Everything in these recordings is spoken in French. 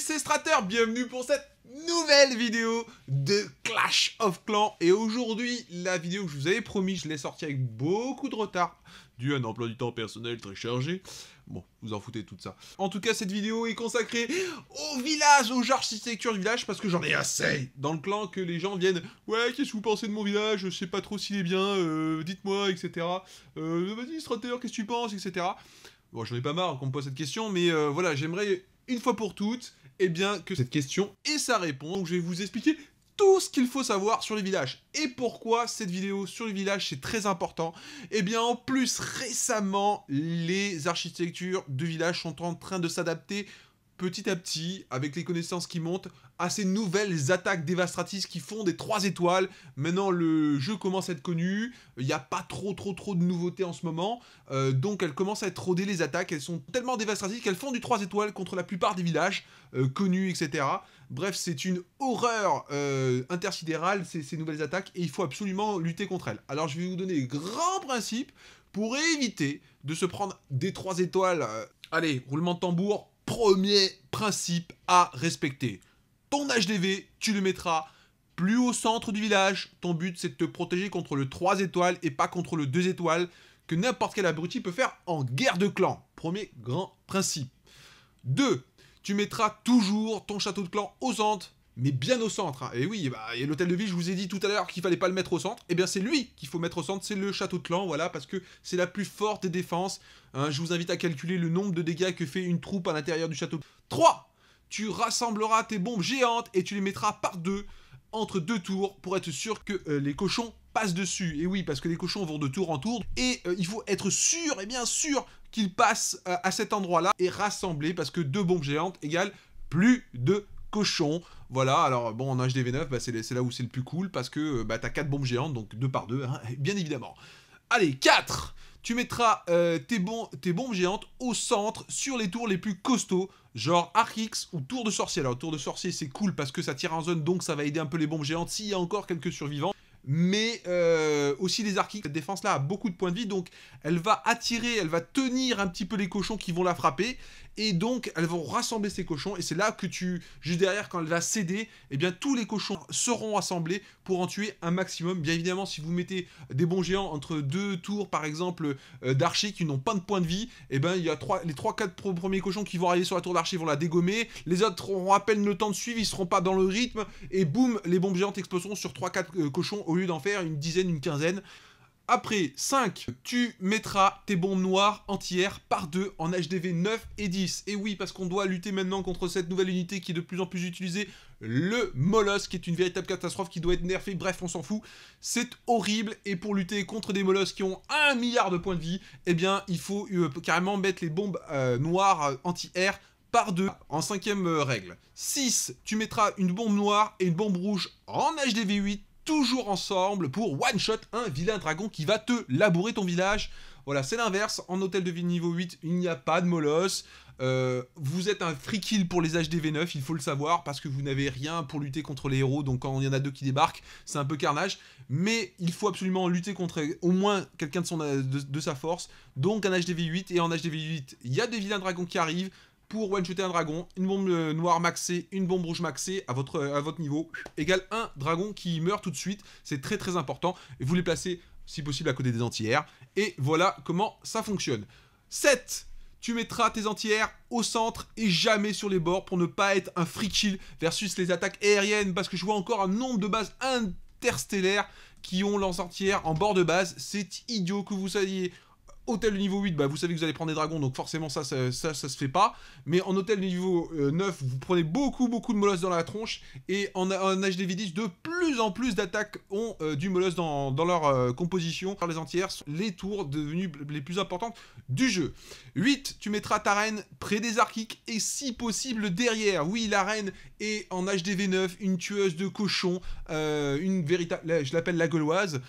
c'est Strater, bienvenue pour cette nouvelle vidéo de Clash of Clans. Et aujourd'hui, la vidéo que je vous avais promis, je l'ai sortie avec beaucoup de retard, dû à un emploi du temps personnel très chargé. Bon, vous en foutez tout ça. En tout cas, cette vidéo est consacrée au village, aux architectures du village, parce que j'en ai assez dans le clan que les gens viennent « Ouais, qu'est-ce que vous pensez de mon village Je sais pas trop s'il est bien, euh, dites-moi, etc. Euh, vas-y, Strater, qu'est-ce que tu penses ?» etc. Bon, j'en ai pas marre qu'on me pose cette question, mais euh, voilà, j'aimerais une fois pour toutes eh bien, que cette question et sa réponse. Donc, je vais vous expliquer tout ce qu'il faut savoir sur les villages. Et pourquoi cette vidéo sur les villages, c'est très important Eh bien, en plus, récemment, les architectures de villages sont en train de s'adapter petit à petit, avec les connaissances qui montent, à ces nouvelles attaques dévastatrices qui font des 3 étoiles. Maintenant, le jeu commence à être connu, il n'y a pas trop trop trop de nouveautés en ce moment, euh, donc elles commencent à être rodées les attaques, elles sont tellement dévastatrices qu'elles font du 3 étoiles contre la plupart des villages euh, connus, etc. Bref, c'est une horreur euh, intersidérale, ces, nouvelles attaques, et il faut absolument lutter contre elles. Alors je vais vous donner les grands principes pour éviter de se prendre des 3 étoiles. Allez, roulement de tambour, premier principe à respecter. Ton HDV, tu le mettras plus au centre du village. Ton but, c'est de te protéger contre le 3 étoiles et pas contre le 2 étoiles que n'importe quel abruti peut faire en guerre de clan. Premier grand principe. 2. Tu mettras toujours ton château de clan au centre mais bien au centre. Hein. Et oui, bah, et l'hôtel de ville, je vous ai dit tout à l'heure qu'il fallait pas le mettre au centre. Et eh bien c'est lui qu'il faut mettre au centre, c'est le château de clan, voilà, parce que c'est la plus forte des défenses. Hein. je vous invite à calculer le nombre de dégâts que fait une troupe à l'intérieur du château. 3 Tu rassembleras tes bombes géantes et tu les mettras par deux entre deux tours pour être sûr que euh, les cochons passent dessus. Et oui, parce que les cochons vont de tour en tour et euh, il faut être sûr, et bien sûr, qu'ils passent euh, à cet endroit-là et rassembler parce que deux bombes géantes égale plus de cochon. Voilà, alors bon, en HDV9, bah, c'est là où c'est le plus cool parce que bah, t'as 4 bombes géantes, donc 2 par 2, hein, bien évidemment. Allez, 4 Tu mettras euh, tes, tes, bombes géantes au centre sur les tours les plus costauds, genre Arch-X ou Tour de Sorcier. Alors, Tour de Sorcier, c'est cool parce que ça tire en zone, donc ça va aider un peu les bombes géantes s'il y a encore quelques survivants mais euh, aussi les archers Cette défense-là a beaucoup de points de vie, donc elle va attirer, elle va tenir un petit peu les cochons qui vont la frapper, et donc elles vont rassembler ces cochons, et c'est là que tu, juste derrière, quand elle va céder, et eh bien tous les cochons seront rassemblés pour en tuer un maximum. Bien évidemment, si vous mettez des bons géants entre deux tours, par exemple, euh, d'archers qui n'ont pas de points de vie, et eh bien il y a trois, les 3-4 premiers cochons qui vont arriver sur la tour d'archers vont la dégommer, les autres auront à peine le temps de suivre, ils seront pas dans le rythme, et boum, les bombes géantes exploseront sur 3-4 euh, cochons d'en faire une dizaine, une quinzaine. Après 5, tu mettras tes bombes noires anti-air par deux en HDV 9 et 10. Et oui, parce qu'on doit lutter maintenant contre cette nouvelle unité qui est de plus en plus utilisée, le Molosse, qui est une véritable catastrophe qui doit être nerfée. Bref, on s'en fout. C'est horrible. Et pour lutter contre des Molosses qui ont un milliard de points de vie, eh bien, il faut euh, carrément mettre les bombes euh, noires euh, anti-air par deux en cinquième règle. 6, tu mettras une bombe noire et une bombe rouge en HDV 8 toujours ensemble pour one shot un vilain dragon qui va te labourer ton village. Voilà, c'est l'inverse. En hôtel de ville niveau 8, il n'y a pas de molos. Euh, vous êtes un free kill pour les HDV 9, il faut le savoir, parce que vous n'avez rien pour lutter contre les héros, donc quand il y en a deux qui débarquent, c'est un peu carnage. Mais il faut absolument lutter contre au moins quelqu'un de, de, sa force. Donc un HDV 8, et en HDV 8, il y a des vilains dragons qui arrivent pour one-shooter un dragon, une bombe euh, noire maxée, une bombe rouge maxée à votre, euh, à votre niveau, égale un dragon qui meurt tout de suite. C'est très très important. Et vous les placez, si possible, à côté des entières. Et voilà comment ça fonctionne. 7 tu mettras tes entières au centre et jamais sur les bords pour ne pas être un free kill versus les attaques aériennes parce que je vois encore un nombre de bases interstellaires qui ont leurs anti-air en bord de base. C'est idiot que vous soyez Hôtel niveau 8, bah, vous savez que vous allez prendre des dragons, donc forcément ça, ça, ça, se fait pas. Mais en hôtel niveau 9, euh, vous prenez beaucoup, beaucoup de molosses dans la tronche. Et en, HDV10, de plus en plus d'attaques ont euh, du molosse dans, leur euh, composition. Par les entières, sont les tours devenues les plus importantes du jeu. 8, tu mettras ta reine près des archiques et si possible derrière. Oui, la reine est en HDV9, une tueuse de cochons, une véritable... Je l'appelle la gauloise.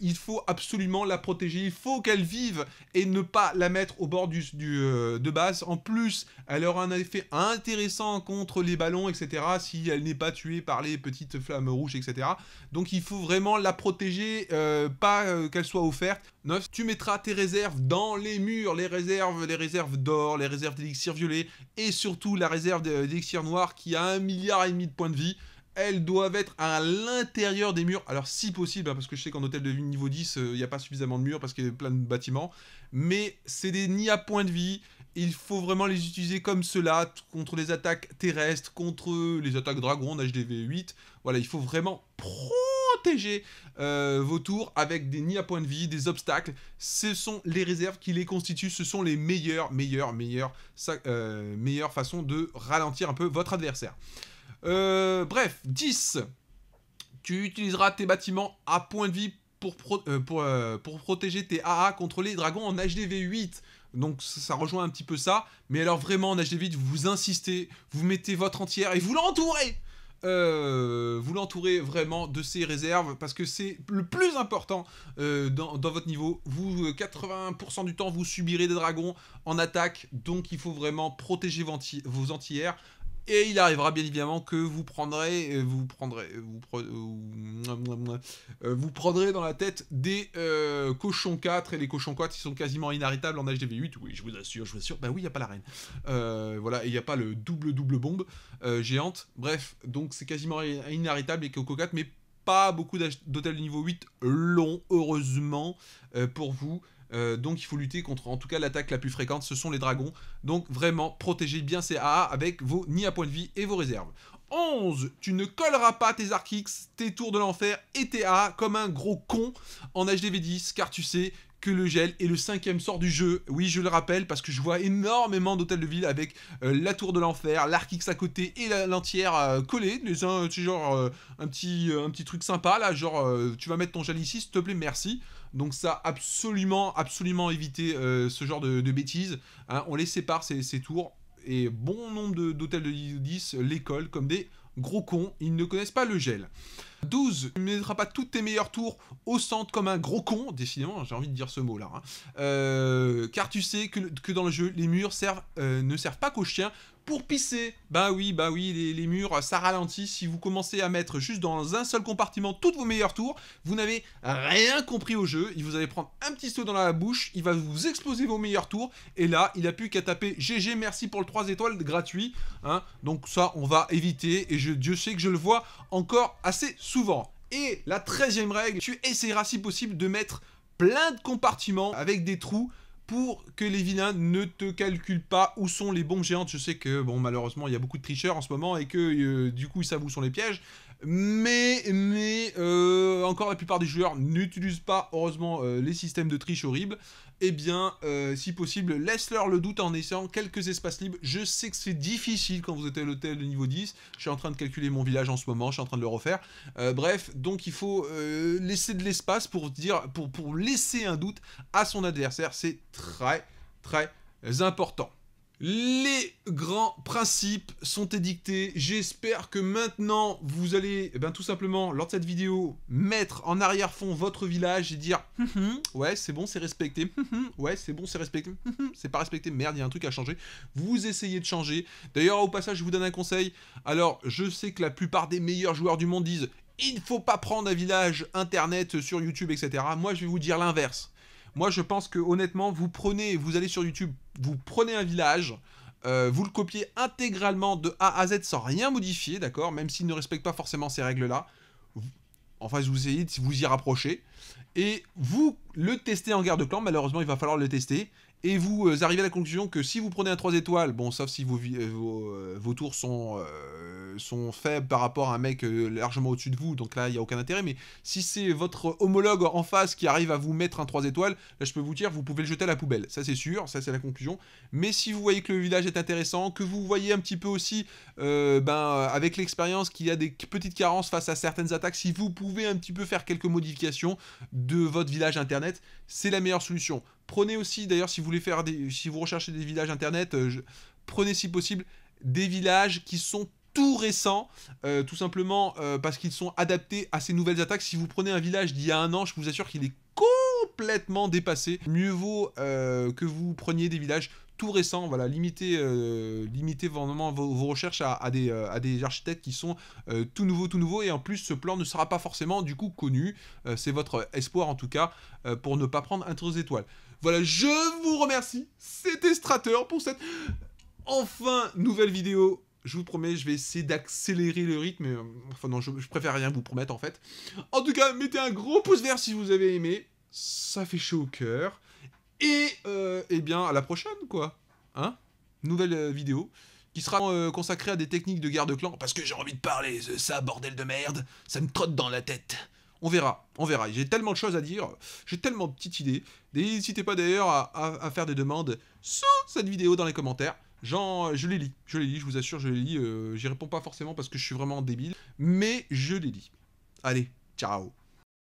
il faut absolument la protéger, il faut qu'elle vive et ne pas la mettre au bord du, euh, de base. En plus, elle aura un effet intéressant contre les ballons, etc. Si elle n'est pas tuée par les petites flammes rouges, etc. Donc il faut vraiment la protéger, euh, pas euh, qu'elle soit offerte. 9. Tu mettras tes réserves dans les murs, les réserves, les réserves d'or, les réserves d'élixir violet et surtout la réserve d'élixir noir qui a un milliard et demi de points de vie elles doivent être à l'intérieur des murs. Alors, si possible, hein, parce que je sais qu'en hôtel de ville niveau 10, il n'y a pas suffisamment de murs parce qu'il y a plein de bâtiments. Mais c'est des nids à point de vie. Il faut vraiment les utiliser comme cela contre les attaques terrestres, contre les attaques dragons HDV 8. Voilà, il faut vraiment protéger euh, vos tours avec des nids à point de vie, des obstacles. Ce sont les réserves qui les constituent. Ce sont les meilleures, meilleures, meilleures, euh, meilleures façons de ralentir un peu votre adversaire. Euh, bref, 10. Tu utiliseras tes bâtiments à point de vie pour, euh, euh, protéger tes AA contre les dragons en HDV 8. Donc ça, rejoint un petit peu ça. Mais alors vraiment en HDV 8, vous insistez, vous mettez votre entière et vous l'entourez vous l'entourez vraiment de ces réserves parce que c'est le plus important dans, votre niveau. Vous, 80% du temps, vous subirez des dragons en attaque, donc il faut vraiment protéger vos anti vos et il arrivera bien évidemment que vous prendrez, euh, vous prendrez, euh, euh, vous, prendrez dans la tête des cochons 4 et les cochons 4 qui sont quasiment inarrêtables en HDV8. Oui, je vous assure, je vous assure. ben oui, il n'y a pas la reine. voilà, il n'y a pas le double double bombe géante. Bref, donc c'est quasiment inarrêtable les cochons 4, mais pas beaucoup d'hôtels de niveau 8 long, heureusement, pour vous. Euh, donc il faut lutter contre en tout cas l'attaque la plus fréquente, ce sont les dragons. Donc vraiment, protégez bien ces AA avec vos nids à point de vie et vos réserves. 11. Tu ne colleras pas tes arch-x, tes Tours de l'Enfer et tes AA comme un gros con en HDV10 car tu sais que le gel est le cinquième sort du jeu. Oui, je le rappelle parce que je vois énormément d'hôtels de ville avec euh, la tour de l'enfer, l'arc X à côté et l'entière euh, collée. Les uns, genre euh, un petit un petit truc sympa là, genre tu vas mettre ton gel ici, s'il te plaît, merci. Donc ça, absolument, absolument éviter ce genre de, bêtises. Hein. on les sépare ces, tours et bon nombre d'hôtels de, de 10 l'école comme des gros cons. Ils ne connaissent pas le gel. 12, tu ne mettras pas toutes tes meilleurs tours au centre comme un gros con, décidément, j'ai envie de dire ce mot-là. Hein. Euh, car tu sais que, dans le jeu, les murs euh, ne servent pas qu'aux chiens pour pisser. Bah oui, bah oui, les, murs, ça ralentit. Si vous commencez à mettre juste dans un seul compartiment toutes vos meilleurs tours, vous n'avez rien compris au jeu. Il vous allez prendre un petit saut dans la bouche, il va vous exploser vos meilleurs tours. Et là, il n'a plus qu'à taper GG, merci pour le 3 étoiles gratuit. Hein. Donc ça, on va éviter. Et je, Dieu sait que je le vois encore assez souvent. Et la treizième règle, tu essaieras si possible de mettre plein de compartiments avec des trous pour que les vilains ne te calculent pas où sont les bombes géantes. Je sais que, bon, malheureusement, il y a beaucoup de tricheurs en ce moment et que, euh, du coup, ils savent où sont les pièges. Mais, mais euh, encore la plupart des joueurs n'utilisent pas, heureusement, euh, les systèmes de triche horribles. Eh bien, euh, si possible, laisse-leur le doute en laissant quelques espaces libres. Je sais que c'est difficile quand vous êtes à l'hôtel de niveau 10. Je suis en train de calculer mon village en ce moment, je suis en train de le refaire. bref, donc il faut laisser de l'espace pour, dire, pour laisser un doute à son adversaire. C'est très, très important. Les grands principes sont édictés. J'espère que maintenant, vous allez eh ben, tout simplement, lors de cette vidéo, mettre en arrière-fond votre village et dire hum, hum, Ouais, c'est bon, c'est respecté. Hum, ouais, c'est bon, c'est respecté. c'est pas respecté. Merde, il y a un truc à changer. Vous essayez de changer. D'ailleurs, au passage, je vous donne un conseil. Alors, je sais que la plupart des meilleurs joueurs du monde disent Il ne faut pas prendre un village internet sur YouTube, etc. Moi, je vais vous dire l'inverse. Moi, je pense que honnêtement, vous prenez, vous allez sur YouTube, vous prenez un village, euh, vous le copiez intégralement de A à Z sans rien modifier, d'accord Même s'il ne respecte pas forcément ces règles-là. Enfin, vous essayez de vous y rapprocher. Et vous le testez en garde clan, malheureusement il va falloir le tester. Et vous euh, arrivez à la conclusion que si vous prenez un 3 étoiles, bon sauf si vos, euh, euh, tours sont, faibles par rapport à un mec largement au-dessus de vous, donc là il n'y a aucun intérêt, mais si c'est votre homologue en face qui arrive à vous mettre un 3 étoiles, là je peux vous dire, vous pouvez le jeter à la poubelle, ça c'est sûr, ça c'est la conclusion. Mais si vous voyez que le village est intéressant, que vous voyez un petit peu aussi, ben, avec l'expérience qu'il y a des petites carences face à certaines attaques, si vous pouvez un petit peu faire quelques modifications, de votre village internet, c'est la meilleure solution. Prenez aussi, d'ailleurs, si vous voulez faire des, si vous recherchez des villages internet, euh, prenez si possible des villages qui sont tout récents, euh, tout simplement euh, parce qu'ils sont adaptés à ces nouvelles attaques. Si vous prenez un village d'il y a un an, je vous assure qu'il est complètement dépassé. Mieux vaut que vous preniez des villages tout récent, voilà, limitez, euh, limitez vraiment vos, recherches à, des, euh, à, des, architectes qui sont euh, tout nouveaux, tout nouveaux, et en plus ce plan ne sera pas forcément du coup connu, c'est votre espoir en tout cas, pour ne pas prendre un trois étoiles. Voilà, je vous remercie, c'était Strater pour cette enfin nouvelle vidéo je vous promets, je vais essayer d'accélérer le rythme. Enfin non, je, je, préfère rien vous promettre en fait. En tout cas, mettez un gros pouce vert si vous avez aimé. Ça fait chaud au cœur. Et, euh, eh bien, à la prochaine, quoi. Hein Nouvelle euh, vidéo qui sera euh, consacrée à des techniques de guerre de clan. Parce que j'ai envie de parler de ça, bordel de merde. Ça me trotte dans la tête. On verra, on verra. J'ai tellement de choses à dire, j'ai tellement de petites idées. N'hésitez pas d'ailleurs à, faire des demandes sous cette vidéo dans les commentaires. je les lis, je les lis, je vous assure, je les lis. J'y réponds pas forcément parce que je suis vraiment débile, mais je les lis. Allez, ciao